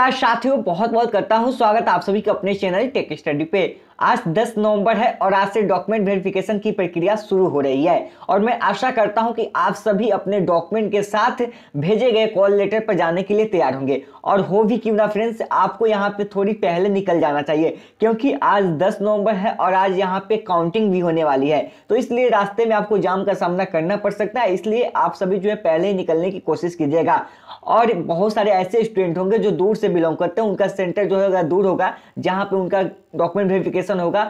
नमस्कार साथियों बहुत बहुत करता हूँ स्वागत आप सभी का अपने चैनल टेक स्टडी पे आज 10 नवंबर है और आज से डॉक्यूमेंट वेरिफिकेशन की प्रक्रिया शुरू हो रही है और मैं आशा करता हूं कि आप सभी अपने डॉक्यूमेंट के साथ भेजे गए कॉल लेटर पर जाने के लिए तैयार होंगे और हो भी क्यों ना फ्रेंड्स आपको यहाँ पे थोड़ी पहले निकल जाना चाहिए क्योंकि आज दस नवंबर है और आज यहाँ पे काउंटिंग भी होने वाली है तो इसलिए रास्ते में आपको जाम का सामना करना पड़ सकता है इसलिए आप सभी जो है पहले ही निकलने की कोशिश कीजिएगा और बहुत सारे ऐसे स्टूडेंट होंगे जो दूर से बिलोंग करते हैं उनका सेंटर जो है दूर होगा जहाँ पे उनका डॉक्यूमेंट वेरिफिकेशन क्वेश्चन होगा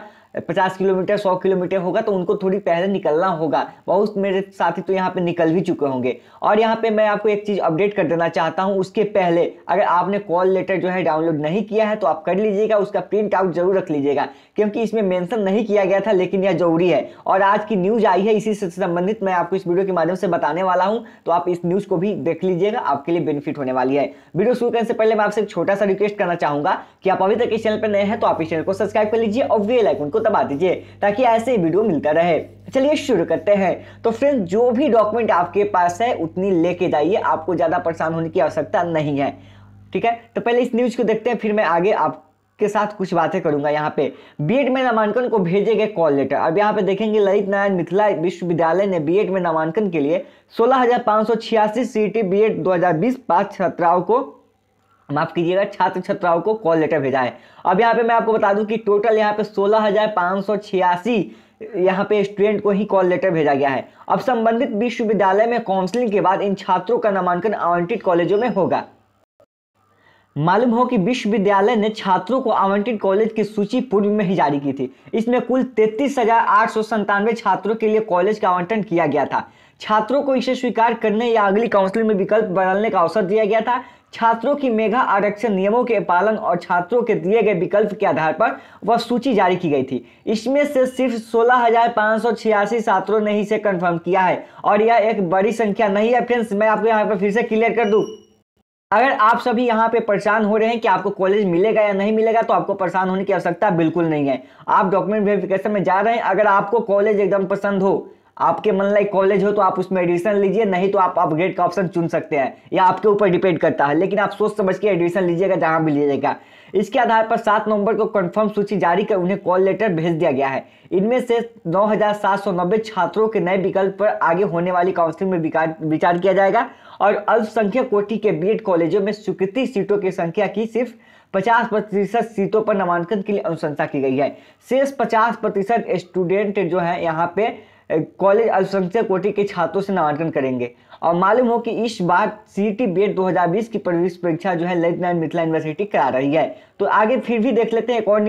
पचास किलोमीटर सौ किलोमीटर होगा तो उनको थोड़ी पहले निकलना होगा बहुत मेरे साथी तो यहाँ पे निकल भी चुके होंगे और यहाँ पे मैं आपको एक चीज़ अपडेट कर देना चाहता हूँ उसके पहले अगर आपने कॉल लेटर जो है डाउनलोड नहीं किया है तो आप कर लीजिएगा उसका प्रिंट आउट जरूर रख लीजिएगा क्योंकि इसमें मैंसन नहीं किया गया था लेकिन यह जरूरी है और आज की न्यूज़ आई है इसी से संबंधित मैं आपको इस वीडियो के माध्यम से बताने वाला हूँ तो आप इस न्यूज़ को भी देख लीजिएगा आपके लिए बेनिफिट होने वाली है वीडियो शुरू करने से पहले मैं आपसे एक छोटा सा रिक्वेस्ट करना चाहूँगा कि आप अभी तक इस चैनल पर नए हैं तो आप इस चैनल को सब्सक्राइब कर लीजिए और वे लाइक उनको दबा दीजिए ताकि ऐसे वीडियो मिलता रहे चलिए शुरू करते हैं तो फ्रेंड्स जो भी डॉक्यूमेंट आपके पास है उतनी लेके जाइए आपको ज़्यादा परेशान होने की आवश्यकता नहीं है ठीक है तो पहले इस न्यूज़ को देखते हैं फिर मैं आगे आप के साथ कुछ बातें करूंगा यहाँ पे बीएड में नामांकन को भेजे गए कॉल लेटर अब यहाँ पे देखेंगे ललित नारायण मिथिला विश्वविद्यालय ने बीएड में नामांकन के लिए सोलह हजार पांच सौ छियासी सीटें बीएड 2020 पास छात्राओं को माफ़ कीजिएगा छात्र छात्राओं को कॉल लेटर भेजा है अब यहाँ पे मैं आपको बता दूं कि टोटल यहाँ पे सोलह हज़ार पाँच सौ छियासी यहाँ पे स्टूडेंट को ही कॉल लेटर भेजा गया है अब संबंधित विश्वविद्यालय में काउंसलिंग के बाद इन छात्रों का नामांकन आवंटित कॉलेजों में होगा मालूम हो कि विश्वविद्यालय ने छात्रों को आवंटित कॉलेज की सूची पूर्व में ही जारी की थी इसमें कुल तैतीस छात्रों के लिए कॉलेज का आवंटन किया गया था छात्रों को इसे स्वीकार करने या अगली काउंसलिंग में विकल्प बदलने का अवसर दिया गया था छात्रों की मेघा आरक्षण नियमों के पालन और छात्रों के दिए गए विकल्प के आधार पर वह सूची जारी की गई थी इसमें से सिर्फ सोलह छात्रों ने इसे कंफर्म किया है और यह एक बड़ी संख्या नहीं है फ्रेंड्स मैं आपको यहाँ पर फिर से क्लियर कर दूँ अगर आप सभी यहाँ पे परेशान हो रहे हैं कि आपको कॉलेज मिलेगा या नहीं मिलेगा तो आपको परेशान होने की आवश्यकता बिल्कुल नहीं है आप डॉक्यूमेंट वेरिफिकेशन में जा रहे हैं अगर आपको कॉलेज एकदम पसंद हो आपके मन लाइक कॉलेज हो तो आप उसमें एडमिशन लीजिए नहीं तो आप अपग्रेड का ऑप्शन चुन सकते हैं या आपके ऊपर डिपेंड करता है लेकिन आप सोच समझ के एडमिशन लीजिएगा जहां भी लीजिएगा इसके आधार पर सात नवंबर को कंफर्म सूची जारी कर उन्हें कॉल लेटर भेज दिया गया है इनमें से नौ छात्रों के नए विकल्प पर आगे होने वाली काउंसिलिंग में विचार किया जाएगा और अल्पसंख्यक कोटि के बी कॉलेजों में स्वीकृति सीटों की संख्या की सिर्फ पचास प्रतिशत सीटों पर नामांकन के लिए अनुशंसा की गई है शेष पचास प्रतिशत स्टूडेंट जो है यहाँ पे कॉलेज अल्पसंख्यक कोटि के छात्रों से नामांकन करेंगे और मालूम हो कि इस बार सी टी बी एड की प्रवेश परीक्षा जो है ललित नारायण मिथिला यूनिवर्सिटी करा रही है तो आगे फिर भी देख लेते हैं एक और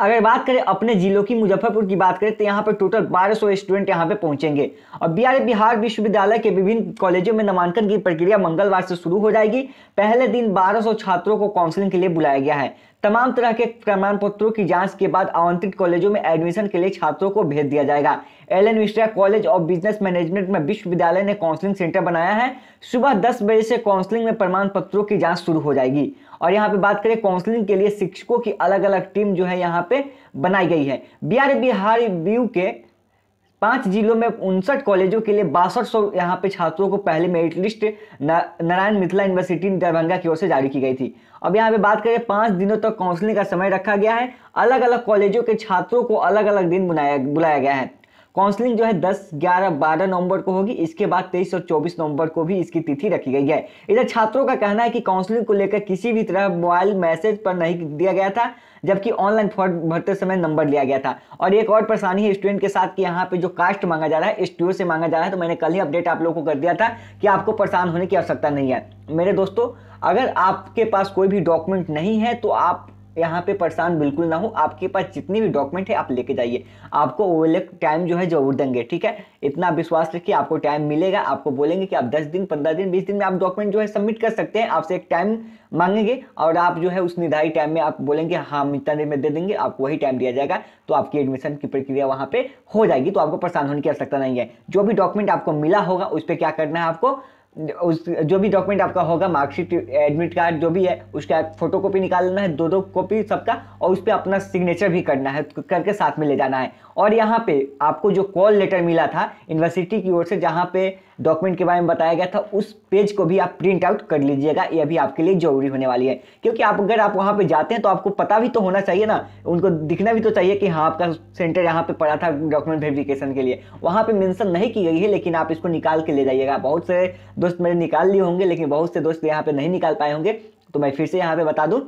अगर बात करें अपने जिलों की मुजफ्फरपुर की बात करें तो यहाँ पर टोटल 1200 स्टूडेंट यहाँ पे पहुंचेंगे और बिहार बिहार विश्वविद्यालय के विभिन्न कॉलेजों में नामांकन की प्रक्रिया मंगलवार से शुरू हो जाएगी पहले दिन 1200 छात्रों को काउंसलिंग के लिए बुलाया गया है तमाम तरह के प्रमाण पत्रों की जांच के बाद आवंटित कॉलेजों में एडमिशन के लिए छात्रों को भेज दिया जाएगा L N Mishra college of business management में विश्वविद्यालय ने काउंसलिंग सेंटर बनाया है सुबह दस बजे से काउंसलिंग में प्रमाण पत्रों की जाँच शुरू हो जाएगी और यहाँ पे बात करें काउंसलिंग के लिए शिक्षकों की अलग अलग टीम जो है यहाँ पे बनाई गई है बिहार बिहार व्यू के पांच जिलों में उनसठ कॉलेजों के लिए बासठ सौ यहाँ पे छात्रों को पहले merit list Narayan Mithila university Darbhanga की ओर से जारी की गई थी अब यहाँ पे बात करें पांच दिनों तक तो काउंसलिंग का समय रखा गया है अलग अलग कॉलेजों के छात्रों को अलग अलग दिन बुलाया बुलाया गया है काउंसलिंग जो है 10, 11, 12 नवंबर को होगी इसके बाद 23 और 24 नवंबर को भी इसकी तिथि रखी गई है इधर छात्रों का कहना है कि काउंसलिंग को लेकर किसी भी तरह मोबाइल मैसेज पर नहीं दिया गया था जबकि ऑनलाइन फॉर्म भरते समय नंबर लिया गया था और एक और परेशानी है स्टूडेंट के साथ कि यहाँ पे जो कास्ट मांगा जा रहा है स्टूडियो से मांगा जा रहा है तो मैंने कल ही अपडेट आप लोगों को कर दिया था कि आपको परेशान होने की आवश्यकता नहीं है मेरे दोस्तों अगर आपके पास कोई भी डॉक्यूमेंट नहीं है तो आप यहाँ पे परेशान बिल्कुल ना हो आपके पास जितनी भी डॉक्यूमेंट है आप लेके जाइए आपको ओवरलेक टाइम जो है जरूर देंगे ठीक है इतना विश्वास रखिए आपको टाइम मिलेगा आपको बोलेंगे कि आप 10 दिन 15 दिन 20 दिन में आप डॉक्यूमेंट जो है सबमिट कर सकते हैं आपसे एक टाइम मांगेंगे और आप जो है उस निर्धारित टाइम में आप बोलेंगे हाँ हम इतना दिन में दे देंगे आपको वही टाइम दिया जाएगा तो आपकी एडमिशन की प्रक्रिया वहाँ पर हो जाएगी तो आपको परेशान होने की आवश्यकता नहीं है जो भी डॉक्यूमेंट आपको मिला होगा उस पर क्या करना है आपको उस जो भी डॉक्यूमेंट आपका होगा मार्कशीट एडमिट कार्ड जो भी है उसका फोटो कॉपी निकाल लेना है दो दो कॉपी सबका और उस पर अपना सिग्नेचर भी करना है करके साथ में ले जाना है और यहाँ पे आपको जो कॉल लेटर मिला था यूनिवर्सिटी की ओर से जहाँ पे डॉक्यूमेंट के बारे में बताया गया था उस पेज को भी आप प्रिंट आउट कर लीजिएगा यह भी आपके लिए जरूरी होने वाली है क्योंकि आप अगर आप वहाँ पे जाते हैं तो आपको पता भी तो होना चाहिए ना उनको दिखना भी तो चाहिए कि हाँ आपका सेंटर यहाँ पे पड़ा था डॉक्यूमेंट वेरिफिकेशन के लिए वहाँ पे मेंशन नहीं की गई है लेकिन आप इसको निकाल के ले जाइएगा बहुत से दोस्त मेरे निकाल लिए होंगे लेकिन बहुत से दोस्त यहाँ पे नहीं निकाल पाए होंगे तो मैं फिर से यहाँ पे बता दूँ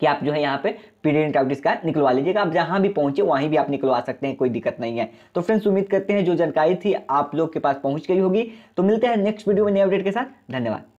कि आप जो है यहाँ पे पीरियड आउट इसका निकलवा लीजिएगा आप जहाँ भी पहुँचे वहीं भी आप निकलवा सकते हैं कोई दिक्कत नहीं है तो फ्रेंड्स उम्मीद करते हैं जो जानकारी थी आप लोग के पास पहुँच गई होगी तो मिलते हैं नेक्स्ट वीडियो में नए अपडेट के साथ धन्यवाद